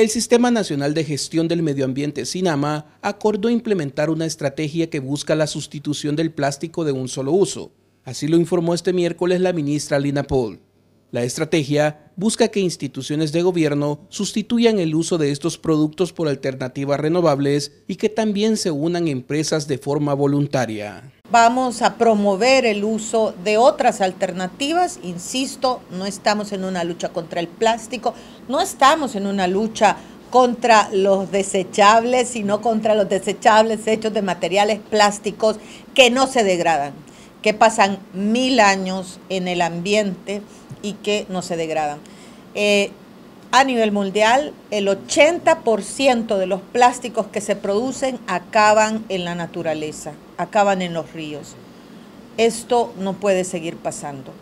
El Sistema Nacional de Gestión del Medio Ambiente Sinama acordó implementar una estrategia que busca la sustitución del plástico de un solo uso. Así lo informó este miércoles la ministra Lina Paul. La estrategia busca que instituciones de gobierno sustituyan el uso de estos productos por alternativas renovables y que también se unan empresas de forma voluntaria. Vamos a promover el uso de otras alternativas. Insisto, no estamos en una lucha contra el plástico, no estamos en una lucha contra los desechables, sino contra los desechables hechos de materiales plásticos que no se degradan que pasan mil años en el ambiente y que no se degradan. Eh, a nivel mundial, el 80% de los plásticos que se producen acaban en la naturaleza, acaban en los ríos. Esto no puede seguir pasando.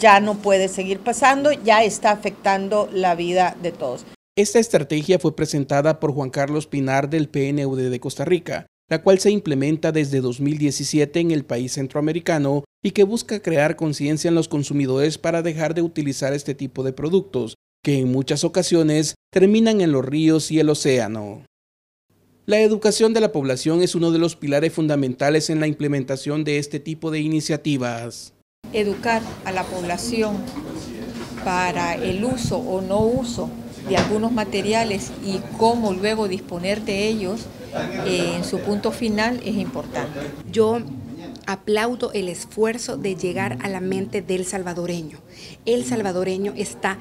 Ya no puede seguir pasando, ya está afectando la vida de todos. Esta estrategia fue presentada por Juan Carlos Pinar del PNUD de Costa Rica, la cual se implementa desde 2017 en el país centroamericano y que busca crear conciencia en los consumidores para dejar de utilizar este tipo de productos, que en muchas ocasiones terminan en los ríos y el océano. La educación de la población es uno de los pilares fundamentales en la implementación de este tipo de iniciativas. Educar a la población para el uso o no uso de algunos materiales y cómo luego disponer de ellos eh, en su punto final es importante. Yo aplaudo el esfuerzo de llegar a la mente del salvadoreño. El salvadoreño está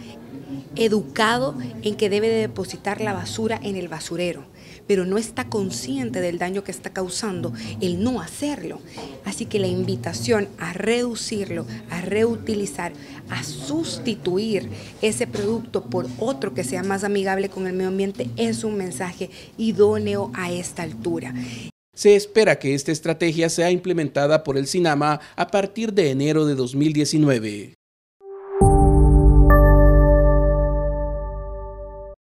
educado en que debe depositar la basura en el basurero, pero no está consciente del daño que está causando el no hacerlo. Así que la invitación a reducirlo, a reutilizar, a sustituir ese producto por otro que sea más amigable con el medio ambiente es un mensaje idóneo a esta altura. Se espera que esta estrategia sea implementada por el CINAMA a partir de enero de 2019.